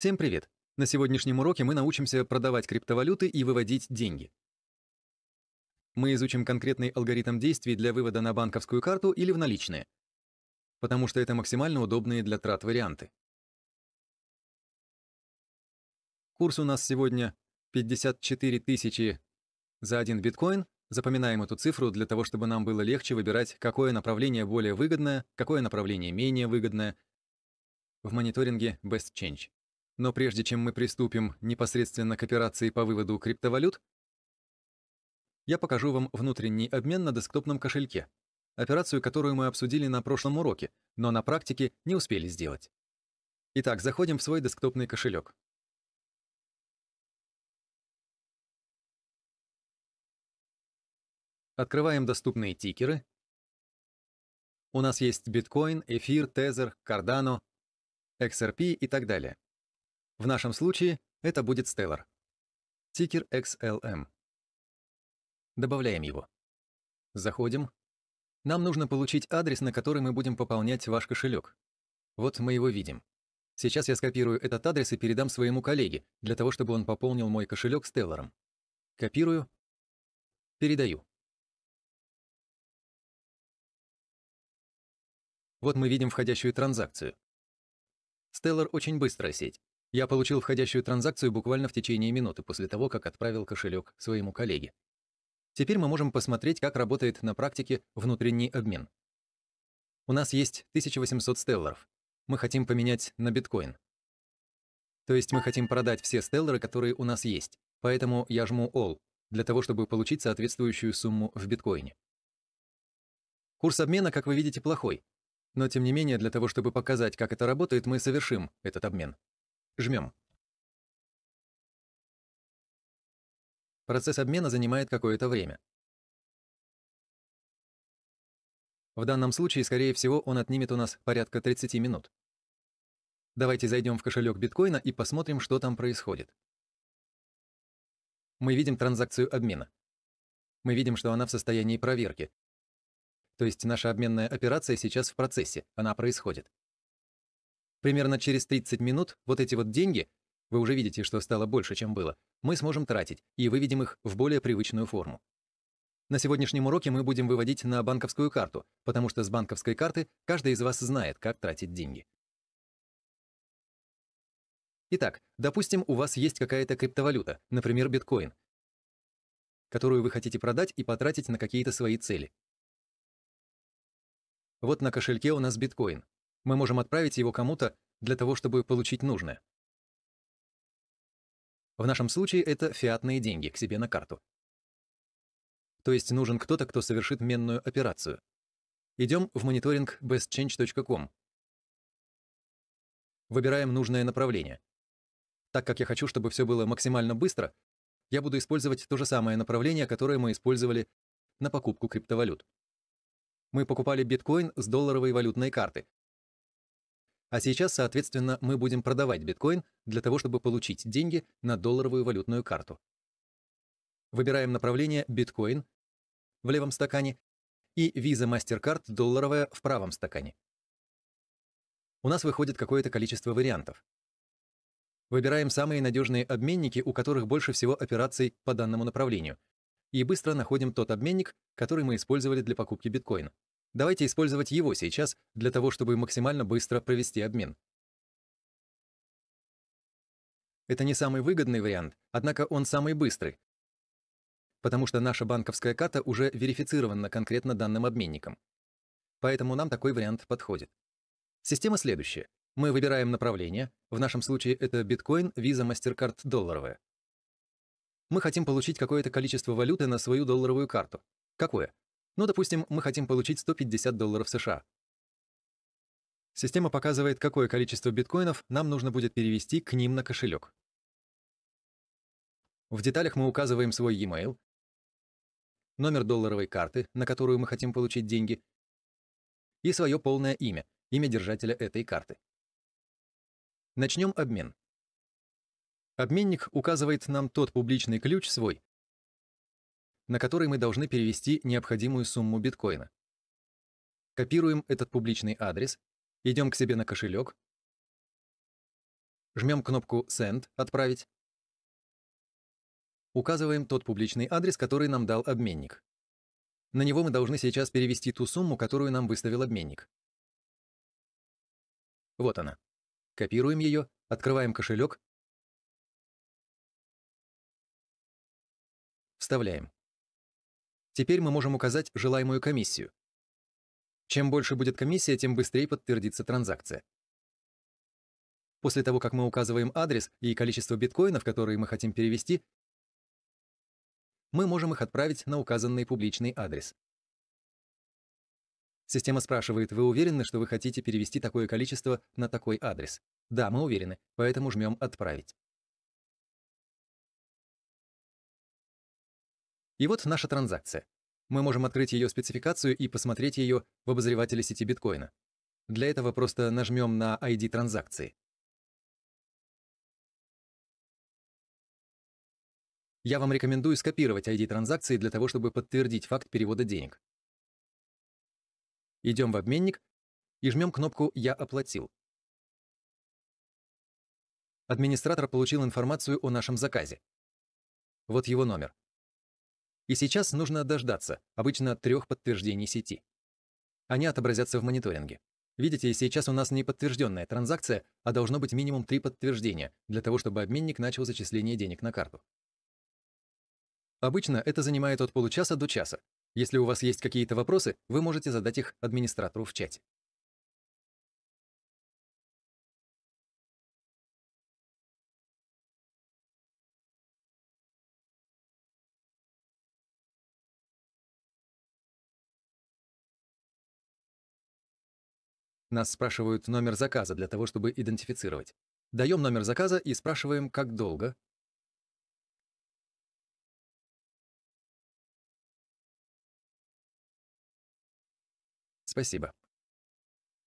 Всем привет! На сегодняшнем уроке мы научимся продавать криптовалюты и выводить деньги. Мы изучим конкретный алгоритм действий для вывода на банковскую карту или в наличные, потому что это максимально удобные для трат варианты. Курс у нас сегодня 54 тысячи за один биткоин. Запоминаем эту цифру для того, чтобы нам было легче выбирать, какое направление более выгодное, какое направление менее выгодное в мониторинге Best Change. Но прежде чем мы приступим непосредственно к операции по выводу криптовалют, я покажу вам внутренний обмен на десктопном кошельке, операцию, которую мы обсудили на прошлом уроке, но на практике не успели сделать. Итак, заходим в свой десктопный кошелек. Открываем доступные тикеры. У нас есть биткоин, эфир, тезер, кардано, XRP и так далее. В нашем случае это будет Stellar. Тикер XLM. Добавляем его. Заходим. Нам нужно получить адрес, на который мы будем пополнять ваш кошелек. Вот мы его видим. Сейчас я скопирую этот адрес и передам своему коллеге, для того, чтобы он пополнил мой кошелек Stellar. Копирую. Передаю. Вот мы видим входящую транзакцию. Stellar очень быстрая сеть. Я получил входящую транзакцию буквально в течение минуты после того, как отправил кошелек своему коллеге. Теперь мы можем посмотреть, как работает на практике внутренний обмен. У нас есть 1800 стелларов. Мы хотим поменять на биткоин. То есть мы хотим продать все стеллары, которые у нас есть. Поэтому я жму All, для того, чтобы получить соответствующую сумму в биткоине. Курс обмена, как вы видите, плохой. Но тем не менее, для того, чтобы показать, как это работает, мы совершим этот обмен. Жмем. Процесс обмена занимает какое-то время. В данном случае, скорее всего, он отнимет у нас порядка 30 минут. Давайте зайдем в кошелек биткоина и посмотрим, что там происходит. Мы видим транзакцию обмена. Мы видим, что она в состоянии проверки. То есть наша обменная операция сейчас в процессе, она происходит. Примерно через 30 минут вот эти вот деньги, вы уже видите, что стало больше, чем было, мы сможем тратить и выведем их в более привычную форму. На сегодняшнем уроке мы будем выводить на банковскую карту, потому что с банковской карты каждый из вас знает, как тратить деньги. Итак, допустим, у вас есть какая-то криптовалюта, например, биткоин, которую вы хотите продать и потратить на какие-то свои цели. Вот на кошельке у нас биткоин мы можем отправить его кому-то для того, чтобы получить нужное. В нашем случае это фиатные деньги к себе на карту. То есть нужен кто-то, кто совершит менную операцию. Идем в мониторинг bestchange.com. Выбираем нужное направление. Так как я хочу, чтобы все было максимально быстро, я буду использовать то же самое направление, которое мы использовали на покупку криптовалют. Мы покупали биткоин с долларовой валютной карты, а сейчас, соответственно, мы будем продавать биткоин для того, чтобы получить деньги на долларовую валютную карту. Выбираем направление «Биткоин» в левом стакане и виза MasterCard долларовая в правом стакане. У нас выходит какое-то количество вариантов. Выбираем самые надежные обменники, у которых больше всего операций по данному направлению, и быстро находим тот обменник, который мы использовали для покупки биткоина. Давайте использовать его сейчас для того, чтобы максимально быстро провести обмен. Это не самый выгодный вариант, однако он самый быстрый, потому что наша банковская карта уже верифицирована конкретно данным обменником. Поэтому нам такой вариант подходит. Система следующая. Мы выбираем направление, в нашем случае это биткоин, виза, MasterCard долларовая. Мы хотим получить какое-то количество валюты на свою долларовую карту. Какое? Ну, допустим, мы хотим получить 150 долларов США. Система показывает, какое количество биткоинов нам нужно будет перевести к ним на кошелек. В деталях мы указываем свой e-mail, номер долларовой карты, на которую мы хотим получить деньги, и свое полное имя, имя держателя этой карты. Начнем обмен. Обменник указывает нам тот публичный ключ свой, на который мы должны перевести необходимую сумму биткоина. Копируем этот публичный адрес, идем к себе на кошелек, жмем кнопку «Send» — «Отправить», указываем тот публичный адрес, который нам дал обменник. На него мы должны сейчас перевести ту сумму, которую нам выставил обменник. Вот она. Копируем ее, открываем кошелек, вставляем. Теперь мы можем указать желаемую комиссию. Чем больше будет комиссия, тем быстрее подтвердится транзакция. После того, как мы указываем адрес и количество биткоинов, которые мы хотим перевести, мы можем их отправить на указанный публичный адрес. Система спрашивает, вы уверены, что вы хотите перевести такое количество на такой адрес? Да, мы уверены, поэтому жмем «Отправить». И вот наша транзакция. Мы можем открыть ее спецификацию и посмотреть ее в обозревателе сети биткоина. Для этого просто нажмем на ID транзакции. Я вам рекомендую скопировать ID транзакции для того, чтобы подтвердить факт перевода денег. Идем в обменник и жмем кнопку «Я оплатил». Администратор получил информацию о нашем заказе. Вот его номер и сейчас нужно дождаться, обычно трех подтверждений сети. Они отобразятся в мониторинге. Видите, сейчас у нас не подтвержденная транзакция, а должно быть минимум три подтверждения для того, чтобы обменник начал зачисление денег на карту. Обычно это занимает от получаса до часа. Если у вас есть какие-то вопросы, вы можете задать их администратору в чате. Нас спрашивают номер заказа для того, чтобы идентифицировать. Даем номер заказа и спрашиваем, как долго. Спасибо.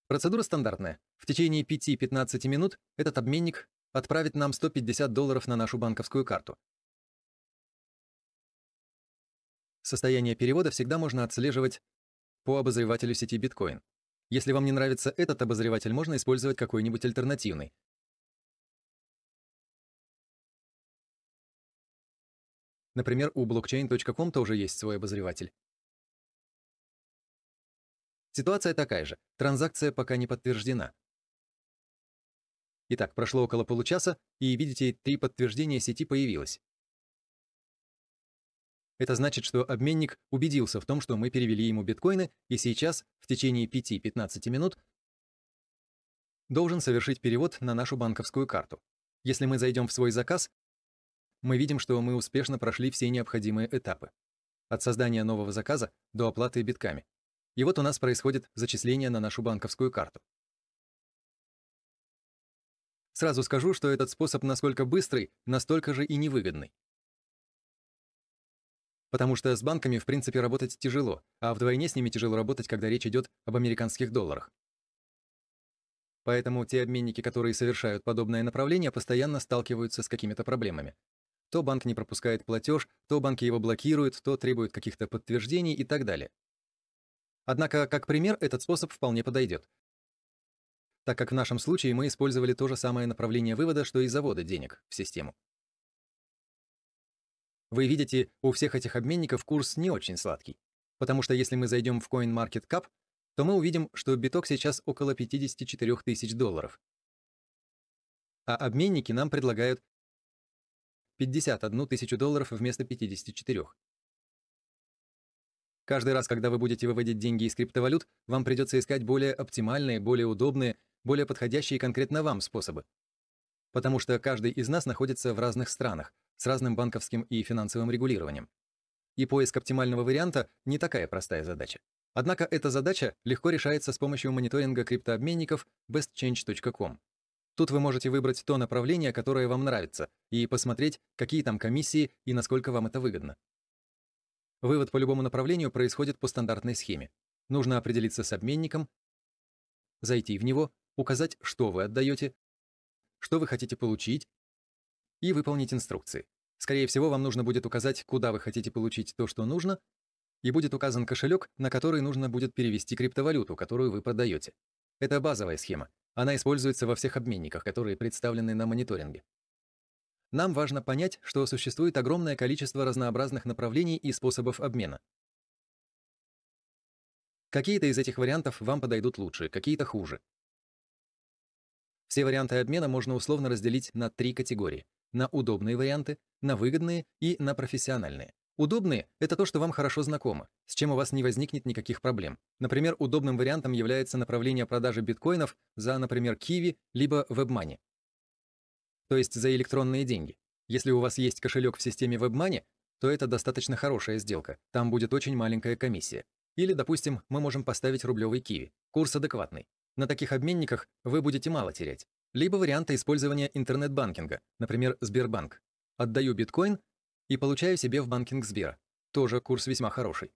Процедура стандартная. В течение 5-15 минут этот обменник отправит нам 150 долларов на нашу банковскую карту. Состояние перевода всегда можно отслеживать по обозревателю сети Bitcoin. Если вам не нравится этот обозреватель, можно использовать какой-нибудь альтернативный. Например, у blockchain.com тоже есть свой обозреватель. Ситуация такая же. Транзакция пока не подтверждена. Итак, прошло около получаса, и видите, три подтверждения сети появилось. Это значит, что обменник убедился в том, что мы перевели ему биткоины, и сейчас, в течение 5-15 минут, должен совершить перевод на нашу банковскую карту. Если мы зайдем в свой заказ, мы видим, что мы успешно прошли все необходимые этапы. От создания нового заказа до оплаты битками. И вот у нас происходит зачисление на нашу банковскую карту. Сразу скажу, что этот способ насколько быстрый, настолько же и невыгодный. Потому что с банками, в принципе, работать тяжело, а вдвойне с ними тяжело работать, когда речь идет об американских долларах. Поэтому те обменники, которые совершают подобное направление, постоянно сталкиваются с какими-то проблемами. То банк не пропускает платеж, то банки его блокируют, то требуют каких-то подтверждений и так далее. Однако, как пример, этот способ вполне подойдет. Так как в нашем случае мы использовали то же самое направление вывода, что и завода денег в систему. Вы видите, у всех этих обменников курс не очень сладкий, потому что если мы зайдем в CoinMarketCap, то мы увидим, что биток сейчас около 54 тысяч долларов. А обменники нам предлагают 51 тысячу долларов вместо 54. Каждый раз, когда вы будете выводить деньги из криптовалют, вам придется искать более оптимальные, более удобные, более подходящие конкретно вам способы, потому что каждый из нас находится в разных странах, с разным банковским и финансовым регулированием. И поиск оптимального варианта не такая простая задача. Однако эта задача легко решается с помощью мониторинга криптообменников bestchange.com. Тут вы можете выбрать то направление, которое вам нравится, и посмотреть, какие там комиссии и насколько вам это выгодно. Вывод по любому направлению происходит по стандартной схеме. Нужно определиться с обменником, зайти в него, указать, что вы отдаете, что вы хотите получить, и выполнить инструкции. Скорее всего, вам нужно будет указать, куда вы хотите получить то, что нужно, и будет указан кошелек, на который нужно будет перевести криптовалюту, которую вы продаете. Это базовая схема. Она используется во всех обменниках, которые представлены на мониторинге. Нам важно понять, что существует огромное количество разнообразных направлений и способов обмена. Какие-то из этих вариантов вам подойдут лучше, какие-то хуже. Все варианты обмена можно условно разделить на три категории. На удобные варианты, на выгодные и на профессиональные. Удобные – это то, что вам хорошо знакомо, с чем у вас не возникнет никаких проблем. Например, удобным вариантом является направление продажи биткоинов за, например, Kiwi либо WebMoney. То есть за электронные деньги. Если у вас есть кошелек в системе WebMoney, то это достаточно хорошая сделка, там будет очень маленькая комиссия. Или, допустим, мы можем поставить рублевый киви. Курс адекватный. На таких обменниках вы будете мало терять. Либо варианты использования интернет-банкинга, например, Сбербанк. Отдаю биткоин и получаю себе в банкинг Сбера. Тоже курс весьма хороший.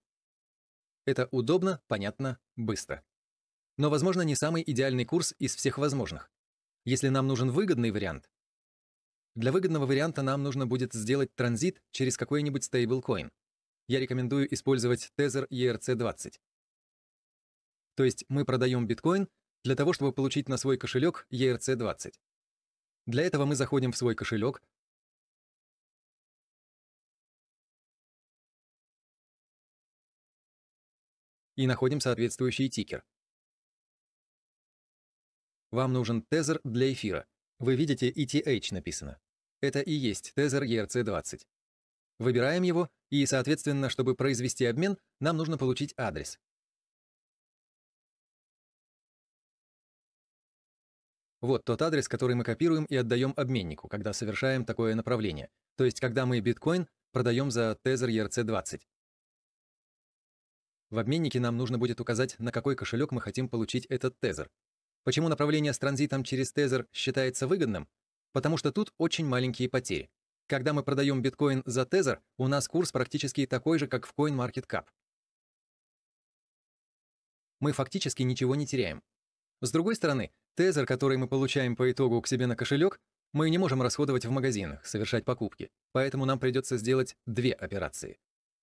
Это удобно, понятно, быстро. Но, возможно, не самый идеальный курс из всех возможных. Если нам нужен выгодный вариант, для выгодного варианта нам нужно будет сделать транзит через какой-нибудь стейблкоин. Я рекомендую использовать Tether ERC20. То есть мы продаем биткоин для того, чтобы получить на свой кошелек ERC-20. Для этого мы заходим в свой кошелек, и находим соответствующий тикер. Вам нужен тезер для эфира. Вы видите ETH написано. Это и есть тезер ERC-20. Выбираем его, и, соответственно, чтобы произвести обмен, нам нужно получить адрес. Вот тот адрес, который мы копируем и отдаем обменнику, когда совершаем такое направление. То есть, когда мы биткоин продаем за тезер ERC20. В обменнике нам нужно будет указать, на какой кошелек мы хотим получить этот тезер. Почему направление с транзитом через тезер считается выгодным? Потому что тут очень маленькие потери. Когда мы продаем биткоин за тезер, у нас курс практически такой же, как в CoinMarketCap. Мы фактически ничего не теряем, с другой стороны, тезер, который мы получаем по итогу к себе на кошелек, мы не можем расходовать в магазинах, совершать покупки, поэтому нам придется сделать две операции.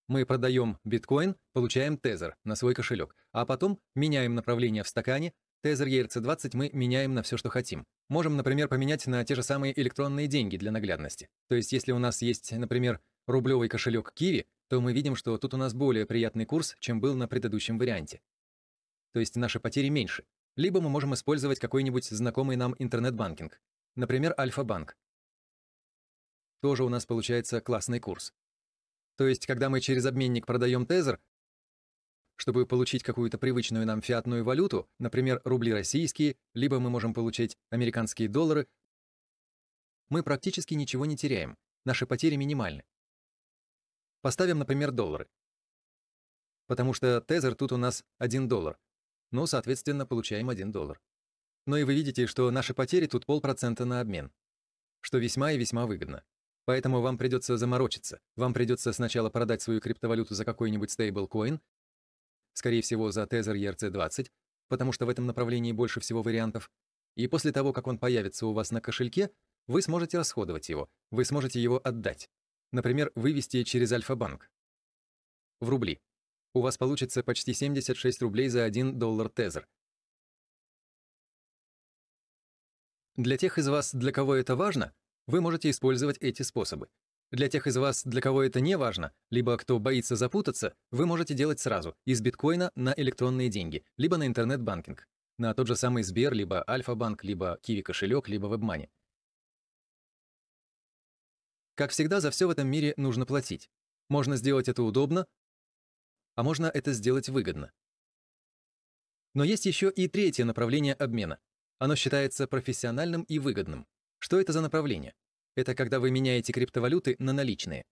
Мы продаем биткоин, получаем тезер на свой кошелек, а потом меняем направление в стакане, тезер ERC20 мы меняем на все, что хотим. Можем, например, поменять на те же самые электронные деньги для наглядности. То есть, если у нас есть, например, рублевый кошелек Kiwi, то мы видим, что тут у нас более приятный курс, чем был на предыдущем варианте. То есть наши потери меньше. Либо мы можем использовать какой-нибудь знакомый нам интернет-банкинг, например, Альфа-банк. Тоже у нас получается классный курс. То есть, когда мы через обменник продаем тезер, чтобы получить какую-то привычную нам фиатную валюту, например, рубли российские, либо мы можем получить американские доллары, мы практически ничего не теряем, наши потери минимальны. Поставим, например, доллары. Потому что тезер тут у нас 1 доллар, ну, соответственно, получаем 1 доллар. Но ну и вы видите, что наши потери тут полпроцента на обмен, что весьма и весьма выгодно. Поэтому вам придется заморочиться. Вам придется сначала продать свою криптовалюту за какой-нибудь стейблкоин, скорее всего, за Tether ERC20, потому что в этом направлении больше всего вариантов. И после того, как он появится у вас на кошельке, вы сможете расходовать его, вы сможете его отдать. Например, вывести через Альфа-банк в рубли у вас получится почти 76 рублей за 1 доллар тезер. Для тех из вас, для кого это важно, вы можете использовать эти способы. Для тех из вас, для кого это не важно, либо кто боится запутаться, вы можете делать сразу из биткоина на электронные деньги, либо на интернет-банкинг, на тот же самый Сбер, либо Альфа-банк, либо Киви-кошелек, либо WebMoney. Как всегда, за все в этом мире нужно платить. Можно сделать это удобно, а можно это сделать выгодно. Но есть еще и третье направление обмена. Оно считается профессиональным и выгодным. Что это за направление? Это когда вы меняете криптовалюты на наличные.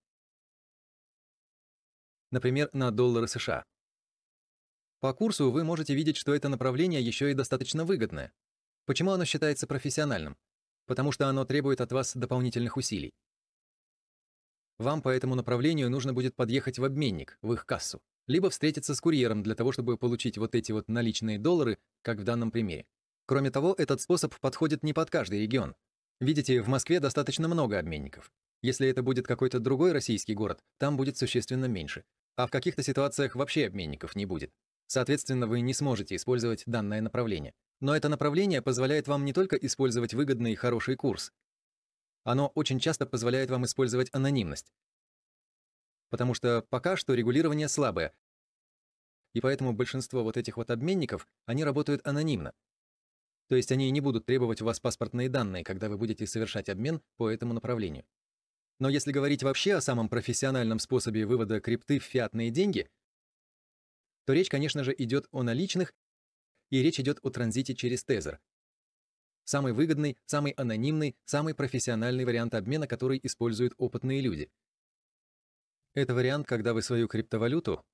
Например, на доллары США. По курсу вы можете видеть, что это направление еще и достаточно выгодное. Почему оно считается профессиональным? Потому что оно требует от вас дополнительных усилий. Вам по этому направлению нужно будет подъехать в обменник, в их кассу либо встретиться с курьером для того, чтобы получить вот эти вот наличные доллары, как в данном примере. Кроме того, этот способ подходит не под каждый регион. Видите, в Москве достаточно много обменников. Если это будет какой-то другой российский город, там будет существенно меньше. А в каких-то ситуациях вообще обменников не будет. Соответственно, вы не сможете использовать данное направление. Но это направление позволяет вам не только использовать выгодный и хороший курс. Оно очень часто позволяет вам использовать анонимность, потому что пока что регулирование слабое, и поэтому большинство вот этих вот обменников, они работают анонимно. То есть они не будут требовать у вас паспортные данные, когда вы будете совершать обмен по этому направлению. Но если говорить вообще о самом профессиональном способе вывода крипты в фиатные деньги, то речь, конечно же, идет о наличных, и речь идет о транзите через тезер. Самый выгодный, самый анонимный, самый профессиональный вариант обмена, который используют опытные люди – это вариант, когда вы свою криптовалюту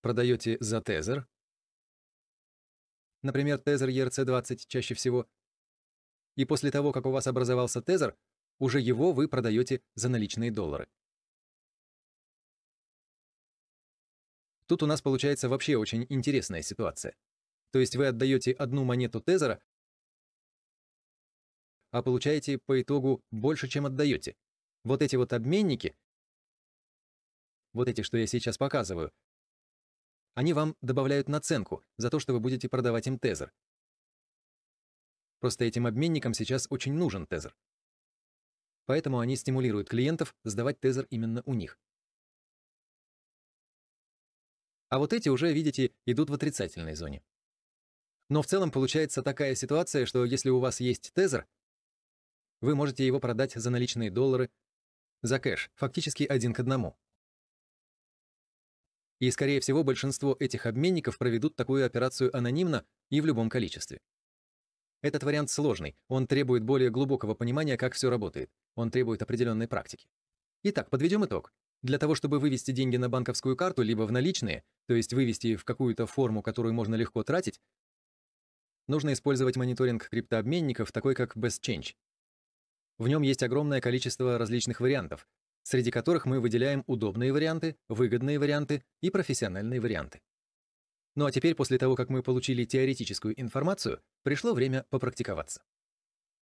продаете за тезер, например, тезер ERC20 чаще всего, и после того, как у вас образовался тезер, уже его вы продаете за наличные доллары. Тут у нас получается вообще очень интересная ситуация. То есть вы отдаете одну монету тезера, а получаете по итогу больше, чем отдаете. Вот эти вот обменники, вот эти, что я сейчас показываю, они вам добавляют наценку за то, что вы будете продавать им тезер. Просто этим обменникам сейчас очень нужен тезер. Поэтому они стимулируют клиентов сдавать тезер именно у них. А вот эти уже, видите, идут в отрицательной зоне. Но в целом получается такая ситуация, что если у вас есть тезер, вы можете его продать за наличные доллары, за кэш, фактически один к одному. И, скорее всего, большинство этих обменников проведут такую операцию анонимно и в любом количестве. Этот вариант сложный, он требует более глубокого понимания, как все работает, он требует определенной практики. Итак, подведем итог. Для того, чтобы вывести деньги на банковскую карту, либо в наличные, то есть вывести в какую-то форму, которую можно легко тратить, нужно использовать мониторинг криптообменников, такой как BestChange, в нем есть огромное количество различных вариантов, среди которых мы выделяем удобные варианты, выгодные варианты и профессиональные варианты. Ну а теперь, после того, как мы получили теоретическую информацию, пришло время попрактиковаться.